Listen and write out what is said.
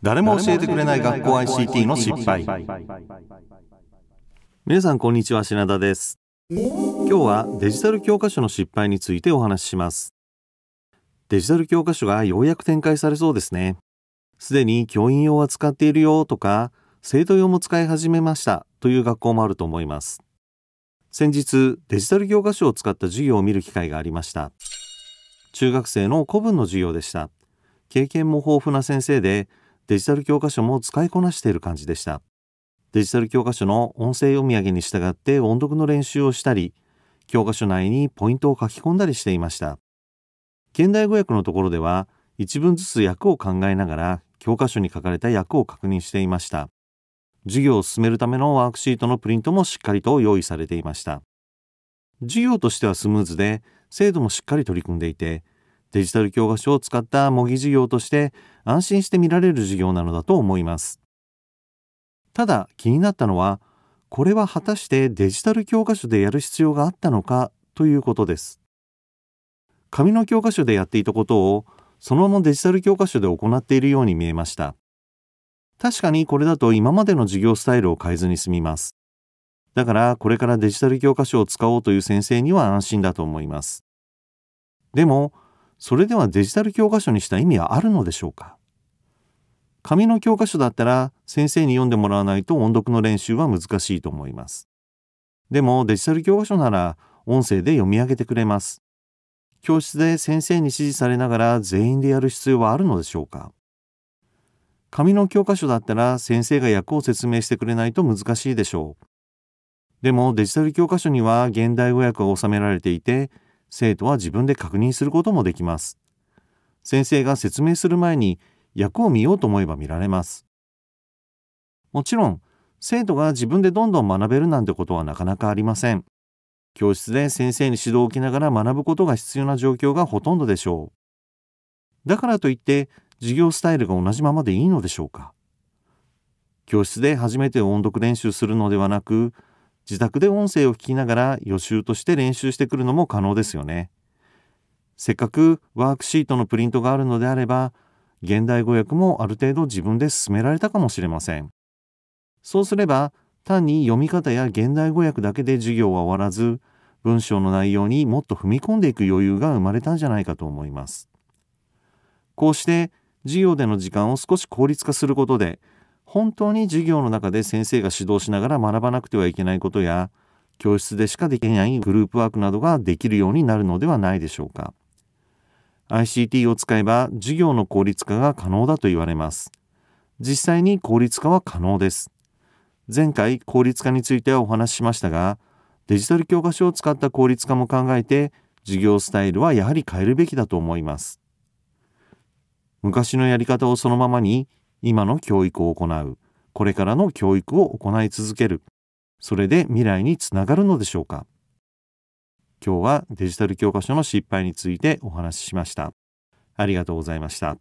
誰も教えてくれない学校 ICT の失敗皆さんこんにちは品田です今日はデジタル教科書の失敗についてお話ししますデジタル教科書がようやく展開されそうですねすでに教員用は使っているよとか生徒用も使い始めましたという学校もあると思います先日デジタル教科書を使った授業を見る機会がありました中学生の古文の授業でした経験も豊富な先生でデジタル教科書も使いこなしている感じでしたデジタル教科書の音声読み上げに従って音読の練習をしたり教科書内にポイントを書き込んだりしていました現代語訳のところでは一文ずつ訳を考えながら教科書に書かれた訳を確認していました授業を進めるためのワークシートのプリントもしっかりと用意されていました授業としてはスムーズで精度もしっかり取り組んでいてデジタル教科書を使った模擬授業として安心して見られる授業なのだと思いますただ気になったのはこれは果たしてデジタル教科書でやる必要があったのかということです紙の教科書でやっていたことをそのままデジタル教科書で行っているように見えました確かにこれだと今までの授業スタイルを変えずに済みますだからこれからデジタル教科書を使おうという先生には安心だと思いますでもそれではデジタル教科書にした意味はあるのでしょうか紙の教科書だったら先生に読んでもらわないと音読の練習は難しいと思います。でもデジタル教科書なら音声で読み上げてくれます。教室で先生に指示されながら全員でやる必要はあるのでしょうか紙の教科書だったら先生が役を説明してくれないと難しいでしょう。でもデジタル教科書には現代語訳が収められていて生徒は自分で確認することもできます。先生が説明する前に役を見ようと思えば見られます。もちろん、生徒が自分でどんどん学べるなんてことはなかなかありません。教室で先生に指導を受けながら学ぶことが必要な状況がほとんどでしょう。だからといって授業スタイルが同じままでいいのでしょうか。教室で初めて音読練習するのではなく、自宅で音声を聞きながら予習として練習してくるのも可能ですよね。せっかくワークシートのプリントがあるのであれば、現代語訳もある程度自分で進められたかもしれません。そうすれば単に読み方や現代語訳だけで授業は終わらず文章の内容にもっと踏み込んでいく余裕が生まれたんじゃないかと思います。こうして授業での時間を少し効率化することで本当に授業の中で先生が指導しながら学ばなくてはいけないことや教室でしかできないグループワークなどができるようになるのではないでしょうか。ICT を使えば授業の効率化が可能だと言われます。実際に効率化は可能です。前回効率化についてはお話ししましたが、デジタル教科書を使った効率化も考えて、授業スタイルはやはり変えるべきだと思います。昔のやり方をそのままに、今の教育を行う、これからの教育を行い続ける、それで未来につながるのでしょうか。今日はデジタル教科書の失敗についてお話ししました。ありがとうございました。